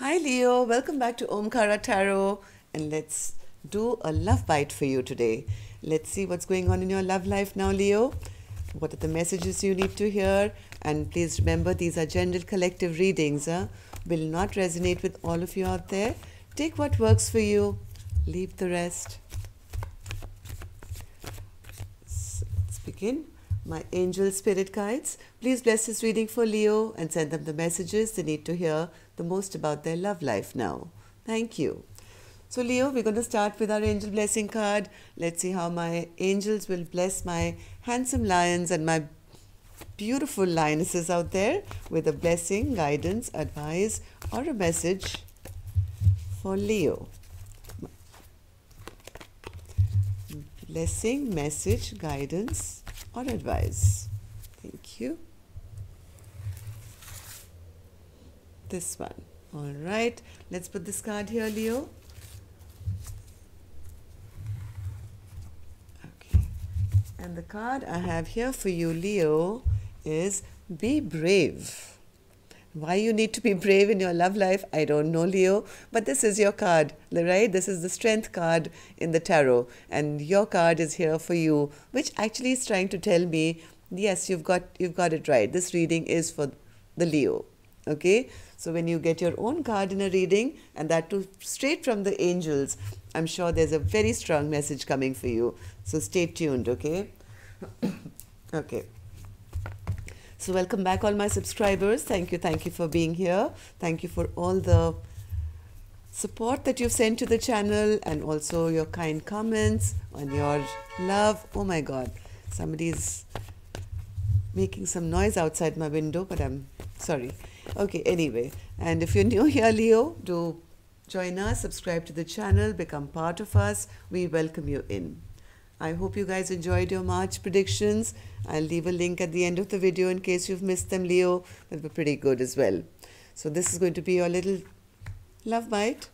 Hi Leo, welcome back to Omkara Tarot and let's do a love bite for you today. Let's see what's going on in your love life now Leo. What are the messages you need to hear? And please remember these are general collective readings. Huh? Will not resonate with all of you out there. Take what works for you. Leave the rest. So let's begin my angel spirit guides. Please bless this reading for Leo and send them the messages they need to hear the most about their love life now. Thank you. So, Leo, we're going to start with our angel blessing card. Let's see how my angels will bless my handsome lions and my beautiful lionesses out there with a blessing, guidance, advice, or a message for Leo. Blessing, message, guidance, what advice? Thank you. This one. All right. Let's put this card here, Leo. Okay. And the card I have here for you, Leo, is be brave. Why you need to be brave in your love life, I don't know, Leo, but this is your card, right? This is the strength card in the tarot, and your card is here for you, which actually is trying to tell me, yes, you've got you've got it right. This reading is for the Leo. Okay? So when you get your own card in a reading, and that too straight from the angels, I'm sure there's a very strong message coming for you. So stay tuned, okay? okay. So welcome back all my subscribers. Thank you, thank you for being here. Thank you for all the support that you've sent to the channel and also your kind comments and your love. Oh my God, somebody's making some noise outside my window, but I'm sorry. Okay, anyway, and if you're new here, Leo, do join us, subscribe to the channel, become part of us. We welcome you in. I hope you guys enjoyed your March predictions. I'll leave a link at the end of the video in case you've missed them, Leo. They'll be pretty good as well. So this is going to be your little love bite.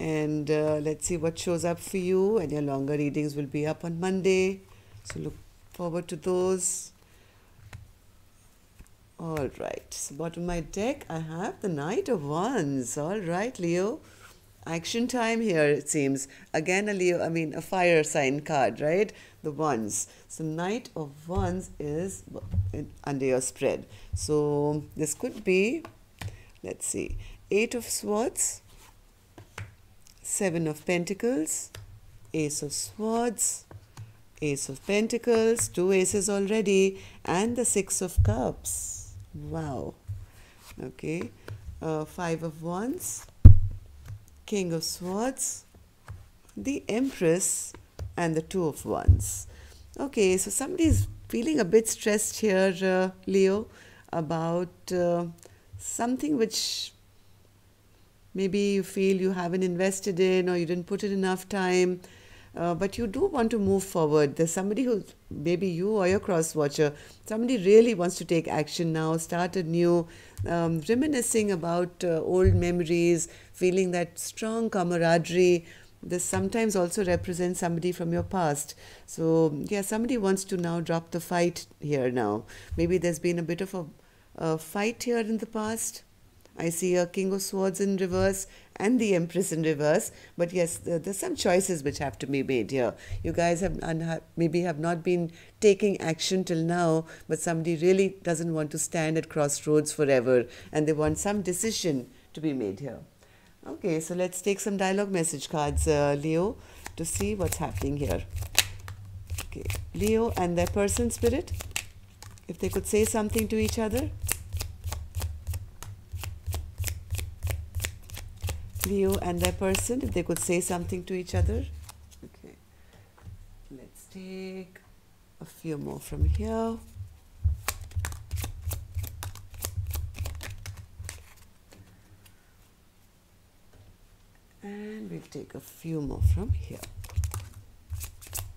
And uh, let's see what shows up for you. And your longer readings will be up on Monday. So look forward to those. All right. So bottom of my deck, I have the Knight of Wands. All right, Leo. Action time here, it seems. Again, a Leo, I mean, a fire sign card, right? The ones. So, Knight of Wands is under your spread. So, this could be, let's see, Eight of Swords, Seven of Pentacles, Ace of Swords, Ace of Pentacles, two aces already, and the Six of Cups. Wow. Okay. Uh, five of Wands, King of Swords, the Empress, and the Two of Wands. Okay, so somebody's feeling a bit stressed here, uh, Leo, about uh, something which maybe you feel you haven't invested in or you didn't put in enough time, uh, but you do want to move forward. There's somebody who's maybe you or your cross watcher, somebody really wants to take action now, start a new, um, reminiscing about uh, old memories, feeling that strong camaraderie. This sometimes also represents somebody from your past. So, yeah, somebody wants to now drop the fight here now. Maybe there's been a bit of a, a fight here in the past. I see a King of Swords in reverse and the Empress in reverse. But yes, there's some choices which have to be made here. You guys have maybe have not been taking action till now, but somebody really doesn't want to stand at crossroads forever and they want some decision to be made here. Okay, so let's take some dialogue message cards, uh, Leo, to see what's happening here. Okay, Leo and their person spirit, if they could say something to each other. Leo and that person, if they could say something to each other. Okay, let's take a few more from here. And we'll take a few more from here.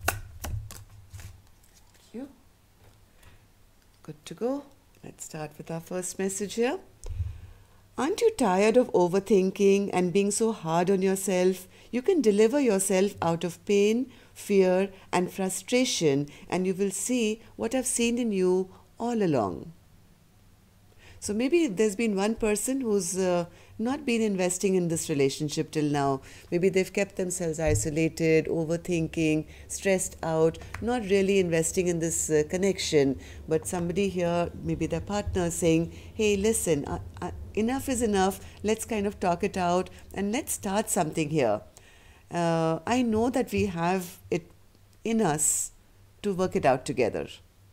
Thank you. Good to go. Let's start with our first message here. Aren't you tired of overthinking and being so hard on yourself? You can deliver yourself out of pain, fear, and frustration, and you will see what I've seen in you all along. So maybe there's been one person who's uh, not been investing in this relationship till now. Maybe they've kept themselves isolated, overthinking, stressed out, not really investing in this uh, connection. But somebody here, maybe their partner, saying, hey, listen, uh, uh, enough is enough. Let's kind of talk it out and let's start something here. Uh, I know that we have it in us to work it out together,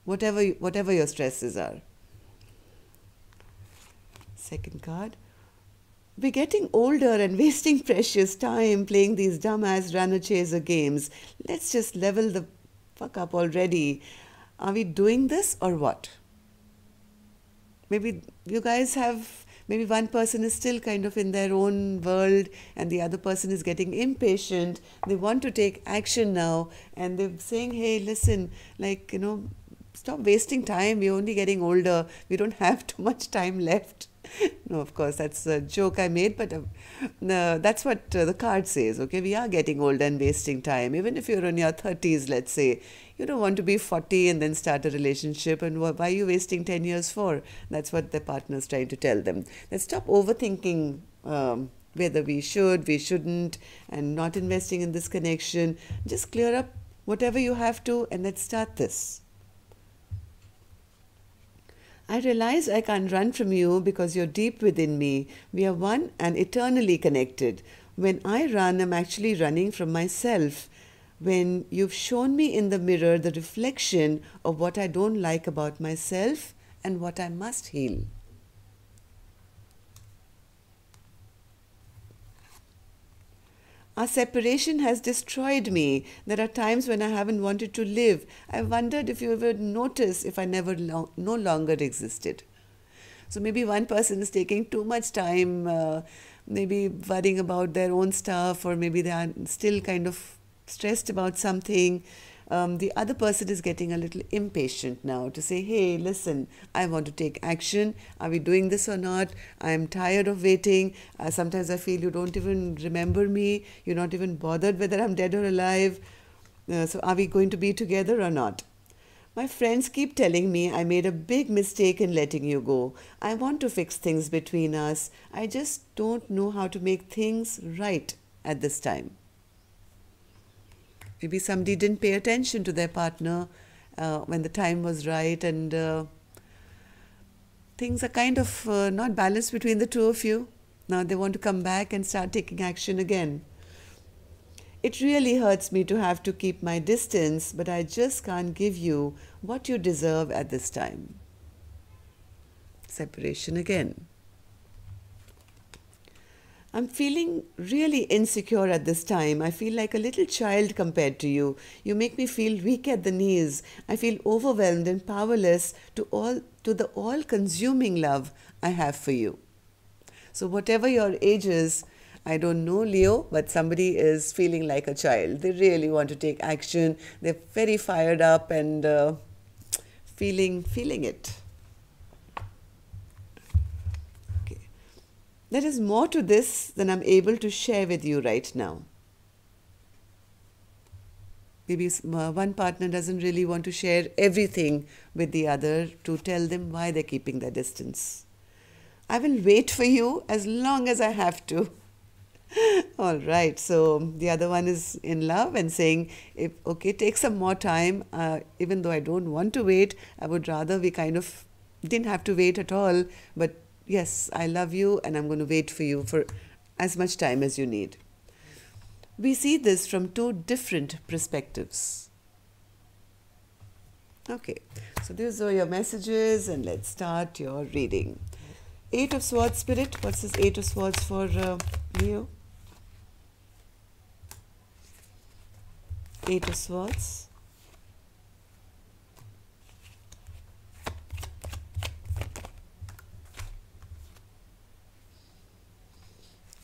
whatever, whatever your stresses are. Second card. We're getting older and wasting precious time playing these dumbass chaser games. Let's just level the fuck up already. Are we doing this or what? Maybe you guys have, maybe one person is still kind of in their own world and the other person is getting impatient. They want to take action now and they're saying, hey, listen, like, you know, stop wasting time. We're only getting older. We don't have too much time left. no, of course, that's a joke I made, but uh, no, that's what uh, the card says. Okay, we are getting old and wasting time. Even if you're in your 30s, let's say, you don't want to be 40 and then start a relationship. And why are you wasting 10 years for? That's what the partner's trying to tell them. Let's stop overthinking. Um, whether we should, we shouldn't, and not investing in this connection. Just clear up whatever you have to, and let's start this. I realize I can't run from you because you're deep within me. We are one and eternally connected. When I run, I'm actually running from myself. When you've shown me in the mirror the reflection of what I don't like about myself and what I must heal. Our separation has destroyed me. There are times when I haven't wanted to live. I wondered if you ever noticed if I never lo no longer existed. So maybe one person is taking too much time, uh, maybe worrying about their own stuff, or maybe they are still kind of stressed about something um, the other person is getting a little impatient now to say, hey, listen, I want to take action. Are we doing this or not? I'm tired of waiting. Uh, sometimes I feel you don't even remember me. You're not even bothered whether I'm dead or alive. Uh, so, are we going to be together or not? My friends keep telling me I made a big mistake in letting you go. I want to fix things between us. I just don't know how to make things right at this time. Maybe somebody didn't pay attention to their partner uh, when the time was right, and uh, things are kind of uh, not balanced between the two of you. Now they want to come back and start taking action again. It really hurts me to have to keep my distance, but I just can't give you what you deserve at this time. Separation again. I'm feeling really insecure at this time. I feel like a little child compared to you. You make me feel weak at the knees. I feel overwhelmed and powerless to all to the all-consuming love I have for you. So whatever your age is, I don't know Leo, but somebody is feeling like a child. They really want to take action. They're very fired up and uh, feeling feeling it. There is more to this than I'm able to share with you right now. Maybe one partner doesn't really want to share everything with the other to tell them why they're keeping their distance. I will wait for you as long as I have to. All right. So the other one is in love and saying, if okay, take some more time. Uh, even though I don't want to wait, I would rather we kind of didn't have to wait at all, but Yes, I love you and I'm going to wait for you for as much time as you need. We see this from two different perspectives. Okay, so these are your messages and let's start your reading. Eight of Swords Spirit, what's this Eight of Swords for uh, Leo? Eight of Swords.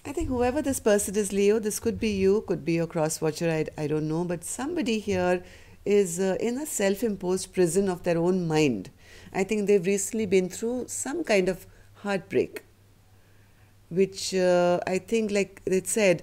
I think whoever this person is, Leo, this could be you, could be your cross watcher, I, I don't know, but somebody here is uh, in a self imposed prison of their own mind. I think they've recently been through some kind of heartbreak, which uh, I think, like it said,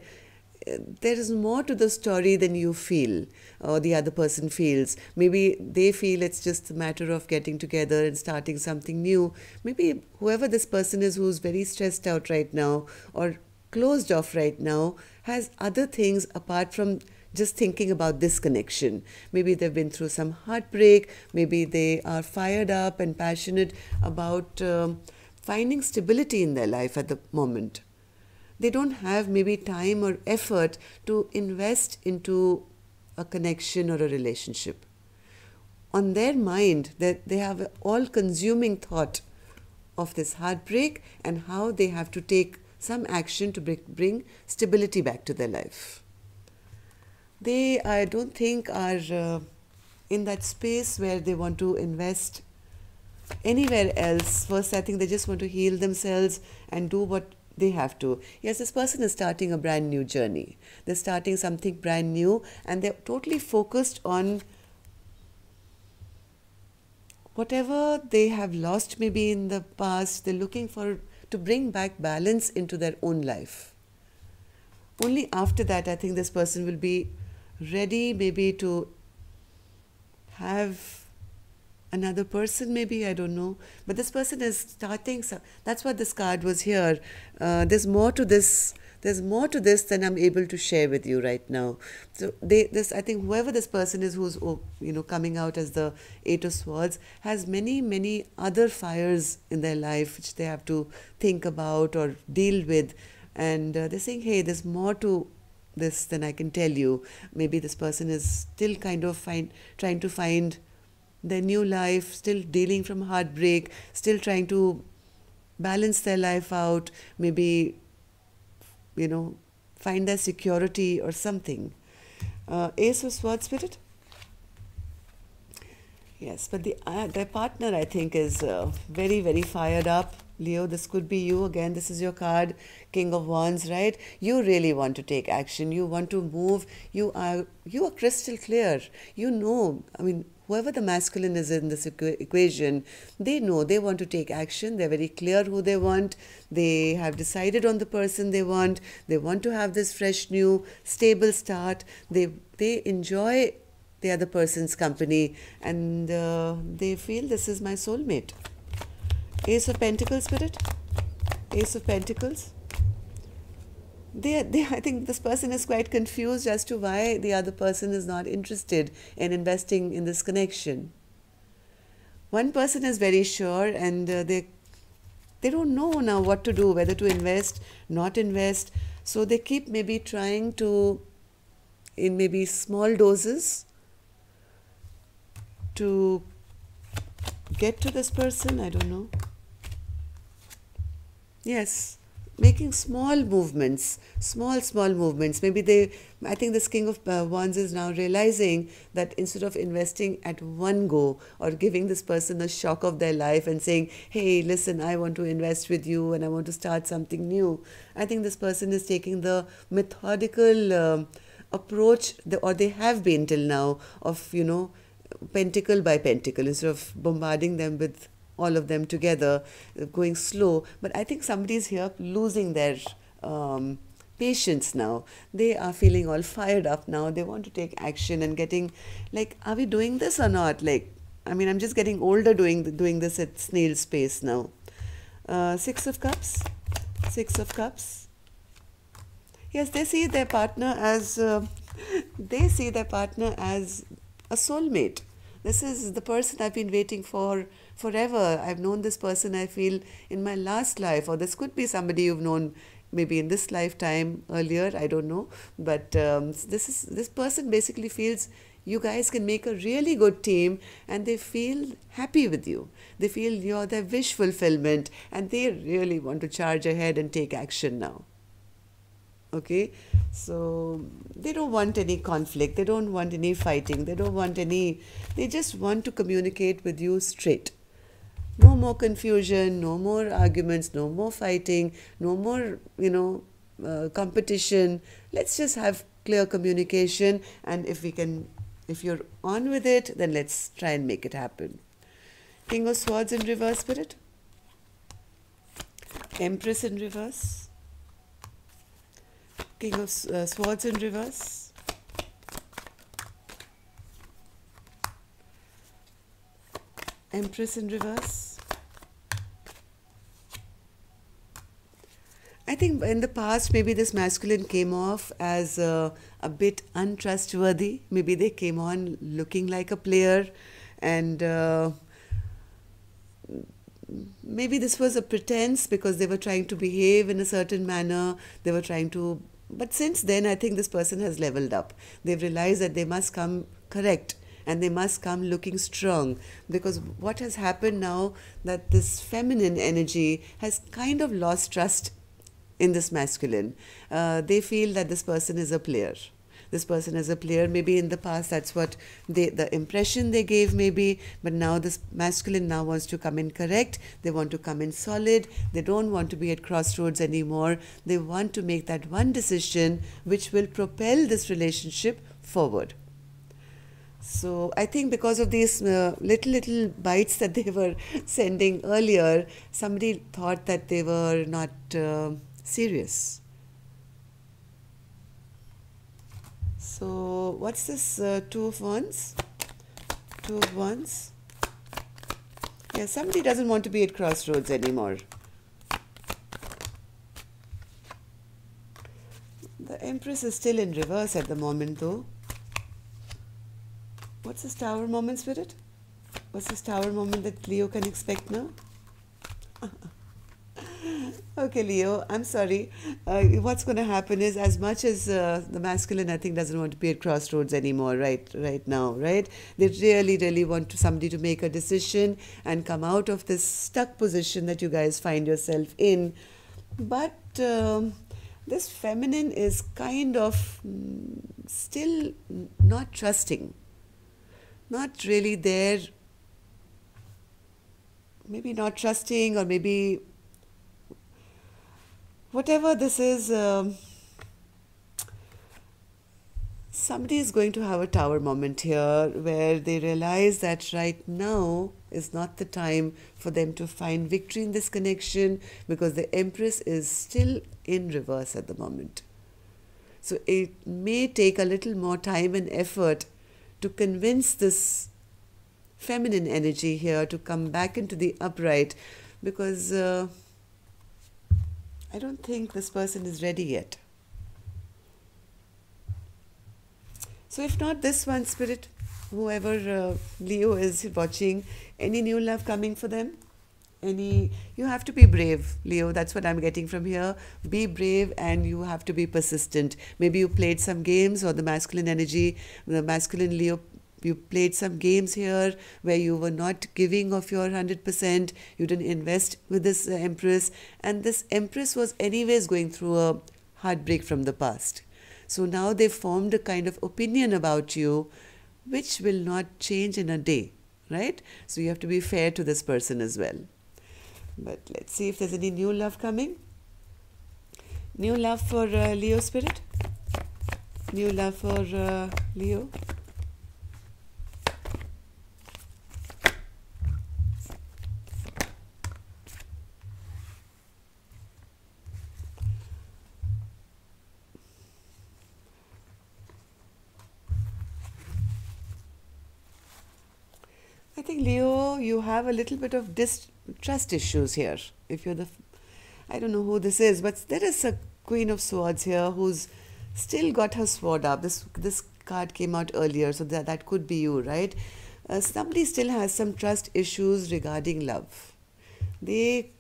there is more to the story than you feel or the other person feels. Maybe they feel it's just a matter of getting together and starting something new. Maybe whoever this person is who's very stressed out right now or closed off right now has other things apart from just thinking about this connection. Maybe they've been through some heartbreak, maybe they are fired up and passionate about um, finding stability in their life at the moment. They don't have maybe time or effort to invest into a connection or a relationship. On their mind, that they have all consuming thought of this heartbreak and how they have to take some action to bring stability back to their life. They, I don't think, are uh, in that space where they want to invest anywhere else. First, I think they just want to heal themselves and do what they have to. Yes, this person is starting a brand new journey. They're starting something brand new and they're totally focused on whatever they have lost maybe in the past. They're looking for to bring back balance into their own life. Only after that, I think this person will be ready maybe to have another person maybe i don't know but this person is starting so that's what this card was here uh, there's more to this there's more to this than I'm able to share with you right now. So they, this, I think, whoever this person is who's oh, you know coming out as the Eight of Swords has many, many other fires in their life which they have to think about or deal with, and uh, they're saying, hey, there's more to this than I can tell you. Maybe this person is still kind of find trying to find their new life, still dealing from heartbreak, still trying to balance their life out, maybe you know, find their security or something. Uh, Ace of sword spirit. Yes, but the uh, their partner I think is uh, very very fired up. Leo, this could be you again. This is your card, King of Wands, right? You really want to take action. You want to move. You are you are crystal clear. You know. I mean, whoever the masculine is in this equ equation, they know they want to take action. They're very clear who they want. They have decided on the person they want. They want to have this fresh, new, stable start. They they enjoy the other person's company and uh, they feel this is my soulmate. Ace of Pentacles, Spirit. Ace of Pentacles they, they, I think this person is quite confused as to why the other person is not interested in investing in this connection. One person is very sure and uh, they, they don't know now what to do, whether to invest, not invest. So they keep maybe trying to, in maybe small doses, to get to this person. I don't know. Yes making small movements, small, small movements. Maybe they, I think this King of uh, Wands is now realizing that instead of investing at one go or giving this person a shock of their life and saying, hey, listen, I want to invest with you and I want to start something new, I think this person is taking the methodical um, approach, or they have been till now, of, you know, pentacle by pentacle, instead of bombarding them with all of them together, going slow. But I think somebody's here losing their um, patience now. They are feeling all fired up now. They want to take action and getting like, are we doing this or not? Like, I mean, I'm just getting older doing doing this at snail's pace now. Uh, six of cups, six of cups. Yes, they see their partner as uh, they see their partner as a soulmate. This is the person I've been waiting for forever. I've known this person, I feel, in my last life, or this could be somebody you've known maybe in this lifetime earlier, I don't know. But um, this, is, this person basically feels you guys can make a really good team and they feel happy with you they feel you're their wish fulfillment and they really want to charge ahead and take action now okay so they don't want any conflict they don't want any fighting they don't want any they just want to communicate with you straight no more confusion, no more arguments, no more fighting, no more, you know, uh, competition. Let's just have clear communication and if we can, if you're on with it, then let's try and make it happen. King of Swords in reverse spirit. Empress in reverse. King of uh, Swords in reverse. Empress in reverse. I think in the past, maybe this masculine came off as uh, a bit untrustworthy. Maybe they came on looking like a player, and uh, maybe this was a pretense because they were trying to behave in a certain manner. They were trying to. But since then, I think this person has leveled up. They've realized that they must come correct and they must come looking strong because what has happened now that this feminine energy has kind of lost trust in this masculine. Uh, they feel that this person is a player. This person is a player. Maybe in the past, that's what they, the impression they gave, maybe. But now this masculine now wants to come in correct. They want to come in solid. They don't want to be at crossroads anymore. They want to make that one decision which will propel this relationship forward. So I think because of these uh, little little bites that they were sending earlier, somebody thought that they were not. Uh, serious. So what's this uh, two of wands? Two of wands. Yeah, somebody doesn't want to be at crossroads anymore. The Empress is still in reverse at the moment though. What's this tower moment, spirit? What's this tower moment that Leo can expect now? okay, Leo, I'm sorry. Uh, what's going to happen is, as much as uh, the masculine, I think, doesn't want to be at crossroads anymore, right? Right now, right? They really, really want to, somebody to make a decision and come out of this stuck position that you guys find yourself in. But um, this feminine is kind of mm, still not trusting, not really there. Maybe not trusting, or maybe whatever this is, um, somebody is going to have a tower moment here where they realize that right now is not the time for them to find victory in this connection because the Empress is still in reverse at the moment. So it may take a little more time and effort to convince this feminine energy here to come back into the upright because. Uh, I don't think this person is ready yet. So, if not this one, Spirit, whoever uh, Leo is watching, any new love coming for them? Any, you have to be brave, Leo. That's what I'm getting from here. Be brave and you have to be persistent. Maybe you played some games or the masculine energy, the masculine Leo you played some games here where you were not giving of your 100%, you didn't invest with this uh, empress, and this empress was, anyways, going through a heartbreak from the past. So now they formed a kind of opinion about you which will not change in a day, right? So you have to be fair to this person as well. But let's see if there's any new love coming. New love for uh, Leo spirit. New love for uh, Leo. think, Leo, you have a little bit of distrust issues here. If you're the, I don't know who this is, but there is a Queen of Swords here who's still got her sword up. This this card came out earlier, so that that could be you, right? Uh, somebody still has some trust issues regarding love. They,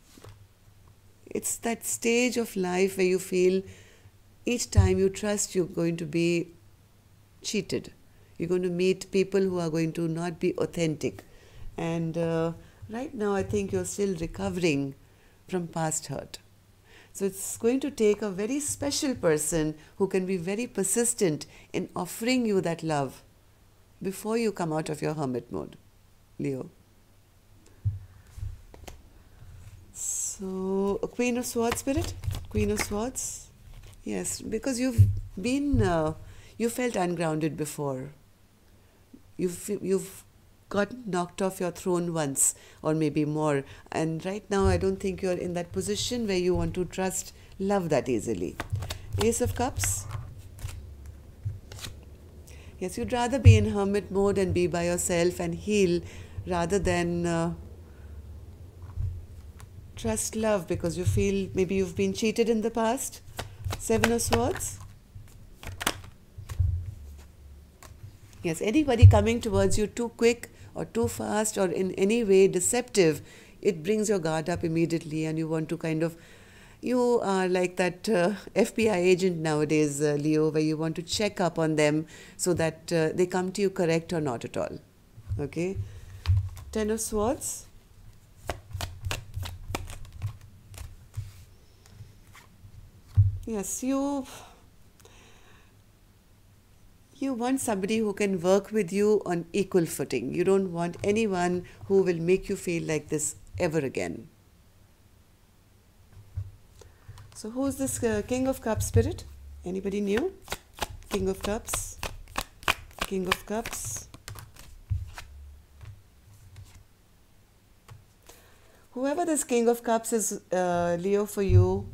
it's that stage of life where you feel each time you trust you're going to be cheated. You're going to meet people who are going to not be authentic. And uh, right now, I think you're still recovering from past hurt. So it's going to take a very special person who can be very persistent in offering you that love before you come out of your hermit mode, Leo. So, Queen of Swords, Spirit? Queen of Swords? Yes, because you've been, uh, you felt ungrounded before. You've, you've Got knocked off your throne once or maybe more. And right now, I don't think you're in that position where you want to trust love that easily. Ace of Cups. Yes, you'd rather be in hermit mode and be by yourself and heal rather than uh, trust love because you feel maybe you've been cheated in the past. Seven of Swords. Yes, anybody coming towards you too quick or too fast or in any way deceptive, it brings your guard up immediately and you want to kind of you are like that uh, FBI agent nowadays, uh, Leo, where you want to check up on them so that uh, they come to you correct or not at all. Okay? Ten of Swords. Yes, you you want somebody who can work with you on equal footing. You don't want anyone who will make you feel like this ever again. So who is this uh, King of Cups spirit? Anybody new? King of Cups. King of Cups. Whoever this King of Cups is, uh, Leo, for you,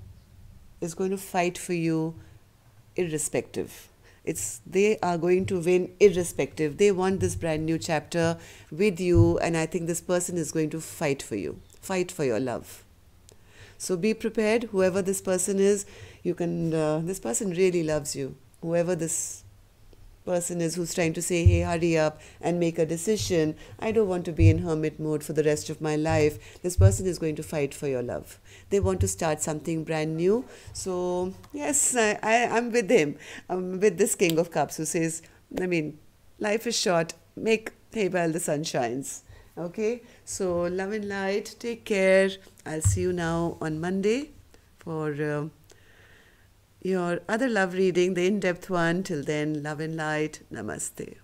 is going to fight for you irrespective it's they are going to win irrespective they want this brand new chapter with you and i think this person is going to fight for you fight for your love so be prepared whoever this person is you can uh, this person really loves you whoever this person is who's trying to say, hey, hurry up and make a decision. I don't want to be in hermit mode for the rest of my life. This person is going to fight for your love. They want to start something brand new. So, yes, I, I, am with him. I'm with this King of Cups who says, I mean, life is short. Make hey while the sun shines. Okay? So, love and light. Take care. I'll see you now on Monday for. Uh, your other love reading, the in depth one. Till then, love and light. Namaste.